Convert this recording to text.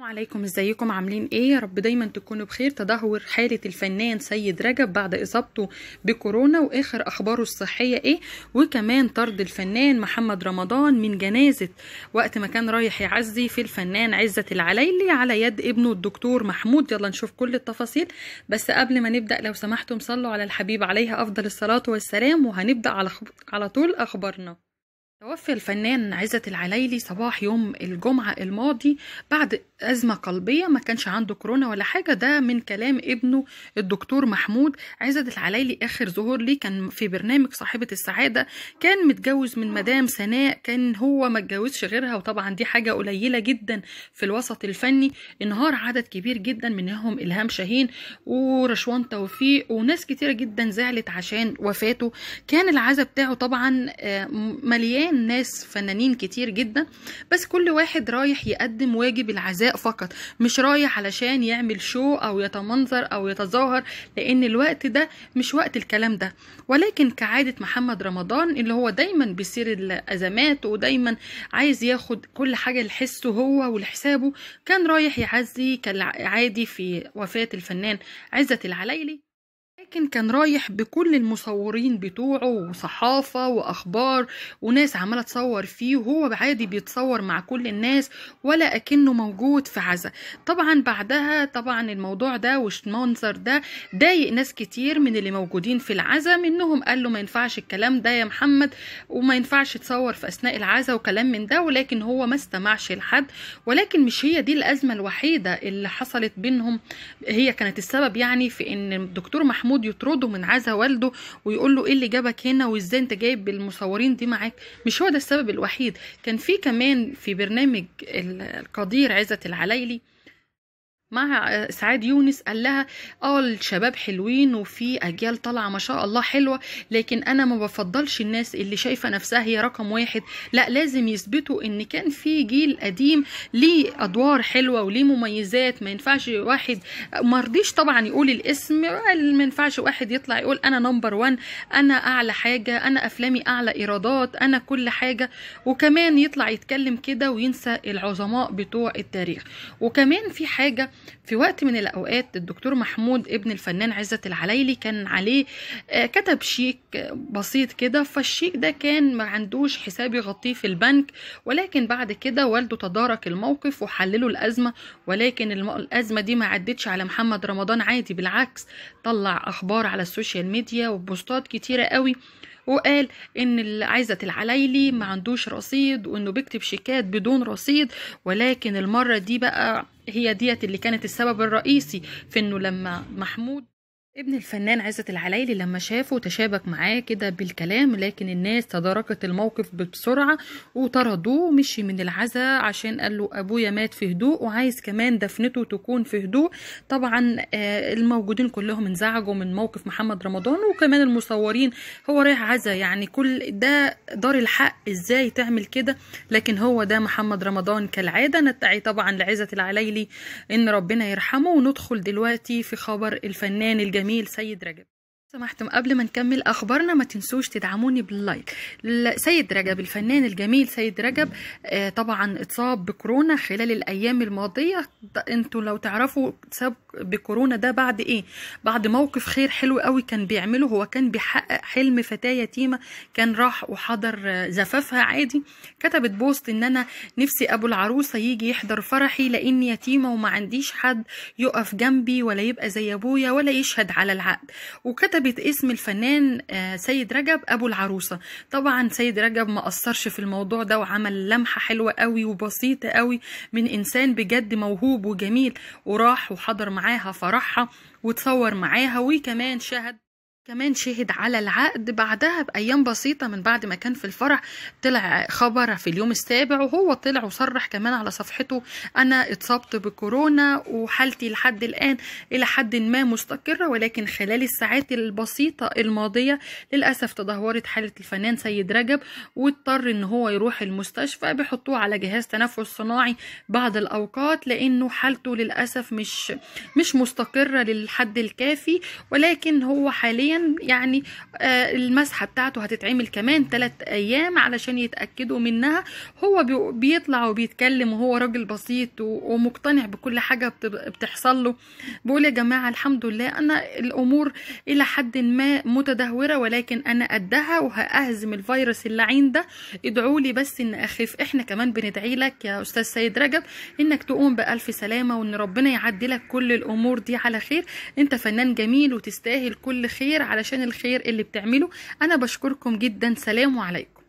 السلام عليكم ازيكم عاملين ايه يا رب دايما تكونوا بخير تدهور حالة الفنان سيد رجب بعد اصابته بكورونا واخر اخباره الصحية ايه وكمان طرد الفنان محمد رمضان من جنازة وقت ما كان رايح يعزي في الفنان عزة العليلي على يد ابنه الدكتور محمود يلا نشوف كل التفاصيل بس قبل ما نبدأ لو سمحتم صلوا على الحبيب عليها افضل الصلاة والسلام وهنبدأ على, على طول اخبارنا توفي الفنان عزت العلايلي صباح يوم الجمعة الماضي بعد أزمة قلبية ما كانش عنده كورونا ولا حاجة ده من كلام ابنه الدكتور محمود عزت العلايلي آخر ظهور ليه كان في برنامج صاحبة السعادة كان متجوز من مدام سناء كان هو ما اتجوزش غيرها وطبعا دي حاجة قليلة جدا في الوسط الفني انهار عدد كبير جدا منهم إلهام شاهين ورشوان توفيق وناس كتيرة جدا زعلت عشان وفاته كان العزة بتاعه طبعا آه، مليان كمان ناس فنانين كتير جدا بس كل واحد رايح يقدم واجب العزاء فقط مش رايح علشان يعمل شو او يتمنظر او يتظاهر لان الوقت ده مش وقت الكلام ده ولكن كعاده محمد رمضان اللي هو دايما بيصير الازمات ودايما عايز ياخد كل حاجه لحسه هو ولحسابه كان رايح يعزي كالعادي في وفاه الفنان عزت العليلي لكن كان رايح بكل المصورين بتوعه وصحافة وأخبار وناس عمالة تصور فيه وهو عادي بيتصور مع كل الناس ولا أكنه موجود في عزا طبعا بعدها طبعا الموضوع ده والمنظر ده ضايق ناس كتير من اللي موجودين في العزا منهم قال له ما ينفعش الكلام ده يا محمد وما ينفعش تصور في أثناء العزا وكلام من ده ولكن هو ما استمعش لحد ولكن مش هي دي الأزمة الوحيدة اللي حصلت بينهم هي كانت السبب يعني في إن الدكتور محمود محمود يطرده من عزا والده ويقول له ايه اللي جابك هنا وازاي انت جايب المصورين دي معاك مش هو ده السبب الوحيد كان في كمان في برنامج القدير عزت العلايلي مع سعاد يونس قال لها اه الشباب حلوين وفي اجيال طالعه ما شاء الله حلوه لكن انا ما بفضلش الناس اللي شايفه نفسها هي رقم واحد لا لازم يثبتوا ان كان في جيل قديم ليه ادوار حلوه وليه مميزات ما ينفعش واحد ما رضيش طبعا يقول الاسم ما ينفعش واحد يطلع يقول انا نمبر وان انا اعلى حاجه انا افلامي اعلى ايرادات انا كل حاجه وكمان يطلع يتكلم كده وينسى العظماء بتوع التاريخ وكمان في حاجه في وقت من الأوقات الدكتور محمود ابن الفنان عزت العليلي كان عليه آه، كتب شيك بسيط كده فالشيك ده كان ما عندوش حساب يغطيه في البنك ولكن بعد كده والده تدارك الموقف وحلله الأزمة ولكن الأزمة دي ما عدتش على محمد رمضان عادي بالعكس طلع أخبار على السوشيال ميديا وبوستات كتيرة قوي وقال ان اللي عايزه العلايلي ما عندوش رصيد وانه بيكتب شيكات بدون رصيد ولكن المره دي بقى هي ديت اللي كانت السبب الرئيسي في انه لما محمود ابن الفنان عزت العلايلي لما شافه تشابك معاه كده بالكلام لكن الناس تداركت الموقف بسرعة وطردوه ومشي من العزاء عشان قال له أبويا مات في هدوء وعايز كمان دفنته تكون في هدوء طبعا آه، الموجودين كلهم انزعجوا من موقف محمد رمضان وكمان المصورين هو رايح عزاء يعني كل ده دار الحق ازاي تعمل كده لكن هو ده محمد رمضان كالعادة نتعي طبعا لعزت العلايلي ان ربنا يرحمه وندخل دلوقتي في خبر الفنان الجديد الجميل سيد رجب سمحتم قبل ما نكمل اخبارنا ما تنسوش تدعموني باللايك سيد رجب الفنان الجميل سيد رجب آه، طبعا اتصاب بكورونا خلال الايام الماضيه انتوا لو تعرفوا اتصاب بكورونا ده بعد ايه بعد موقف خير حلو قوي كان بيعمله هو كان بيحقق حلم فتاه يتيمه كان راح وحضر آه، زفافها عادي كتبت بوست ان انا نفسي ابو العروسه يجي يحضر فرحي لاني يتيمه وما عنديش حد يقف جنبي ولا يبقى زي ابويا ولا يشهد على العقد وكتب كتبت اسم الفنان آه، سيد رجب ابو العروسه طبعا سيد رجب ما قصرش في الموضوع ده وعمل لمحه حلوه قوي وبسيطه قوي من انسان بجد موهوب وجميل وراح وحضر معاها فرحها وتصور معاها وكمان شهد كمان شهد على العقد بعدها بأيام بسيطة من بعد ما كان في الفرح طلع خبر في اليوم السابع وهو طلع وصرح كمان على صفحته أنا اتصبت بكورونا وحالتي لحد الآن إلى حد ما مستقرة ولكن خلال الساعات البسيطة الماضية للأسف تدهورت حالة الفنان سيد رجب واضطر إن هو يروح المستشفى بيحطوه على جهاز تنفس صناعي بعض الأوقات لأنه حالته للأسف مش مش مستقرة للحد الكافي ولكن هو حاليا حاليا يعني آه، المسحه بتاعته هتتعمل كمان ثلاث ايام علشان يتاكدوا منها هو بيطلع وبيتكلم وهو راجل بسيط ومقتنع بكل حاجه بتحصل له بقول يا جماعه الحمد لله انا الامور الى حد ما متدهوره ولكن انا قدها وهاهزم الفيروس اللعين ده ادعوا لي بس ان اخف احنا كمان بندعي لك يا استاذ سيد رجب انك تقوم بالف سلامه وان ربنا يعدي لك كل الامور دي على خير انت فنان جميل وتستاهل كل خير علشان الخير اللي بتعمله انا بشكركم جدا سلام عليكم